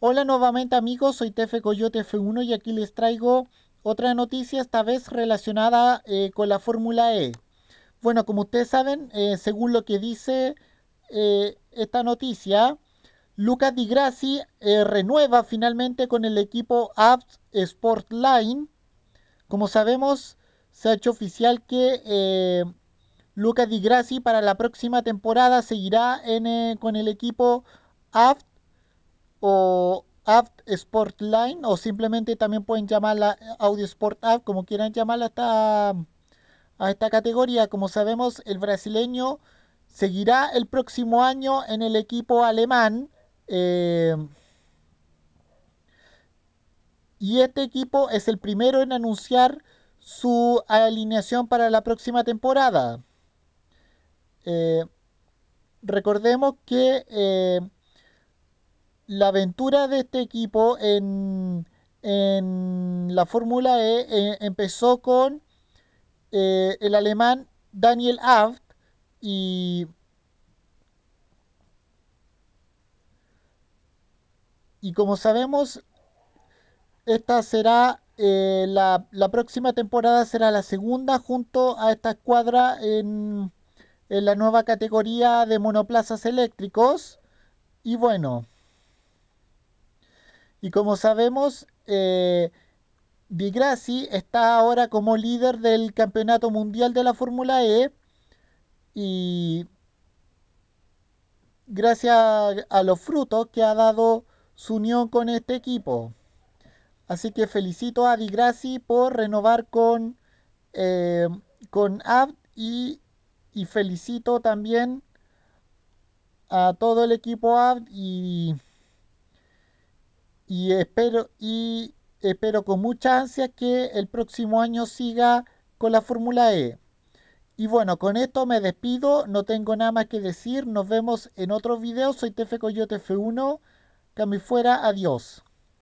Hola nuevamente amigos, soy Tefe Coyote F1 y aquí les traigo otra noticia, esta vez relacionada eh, con la Fórmula E. Bueno, como ustedes saben, eh, según lo que dice eh, esta noticia, Lucas Di Grassi renueva finalmente con el equipo Sport Sportline. Como sabemos, se ha hecho oficial que Lucas Di Grassi para la próxima temporada seguirá con el equipo Aft o sport line o simplemente también pueden llamarla eh, Audio Sport App, como quieran llamarla a esta categoría. Como sabemos, el brasileño seguirá el próximo año en el equipo alemán. Eh, y este equipo es el primero en anunciar su alineación para la próxima temporada. Eh, recordemos que la aventura de este equipo en, la Fórmula E eh, empezó con eh, el alemán Daniel Abt y, como sabemos esta será eh, la, próxima temporada será la segunda junto a esta escuadra en, en la nueva categoría de monoplazas eléctricos y bueno y como sabemos, eh, Grassi está ahora como líder del Campeonato Mundial de la Fórmula E y gracias a los frutos que ha dado su unión con este equipo. Así que felicito a Grassi por renovar con, eh, con Abt y, y felicito también a todo el equipo Abt y y espero, y espero con mucha ansia que el próximo año siga con la Fórmula E. Y bueno, con esto me despido, no tengo nada más que decir, nos vemos en otro video, soy Tefe Coyote F1, que fuera, adiós.